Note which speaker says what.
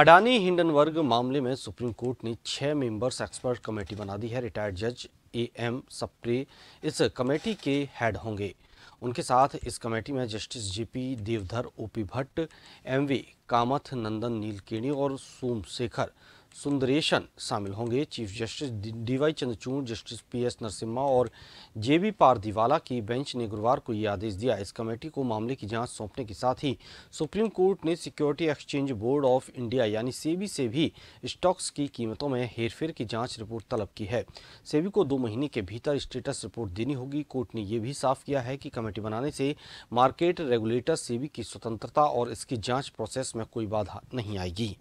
Speaker 1: अडानी हिंडनवर्ग मामले में supreme court ने छह मेंबर्स एक्सपर्ट कमेटी बना दी है रिटायर्ड जज ए एम सप्रे इस कमेटी के हेड होंगे उनके साथ इस कमेटी में justice GP Deodhar OP Bhatt MV Kamath Nandan Nilekani और सोमशेखर सुंदरेशन शामिल होंगे chief justice DY Chandrachud justice PS Narasimha और जेबी पारदीवाला की बेंच ने गुरुवार को ये आदेश दिया इस कमेटी को मामले की जांच सौंपने के साथ ही सुप्रीम कोर्ट ने security exchange board of India यानी सेबी से भी स्टॉक्स की कीमतों में हेरफेर की जाँच रिपोर्ट तलब की है सेबी को दो महीने के भीतर स्टेटस रिपोर्ट देनी होगी कोर्ट ने यह भी साफ किया है कि कमेटी बनाने से मार्केट रेगुलेटर सेबी की स्वतंत्रता और इसकी जाँच प्रोसेस में कोई बाधा नहीं आएगी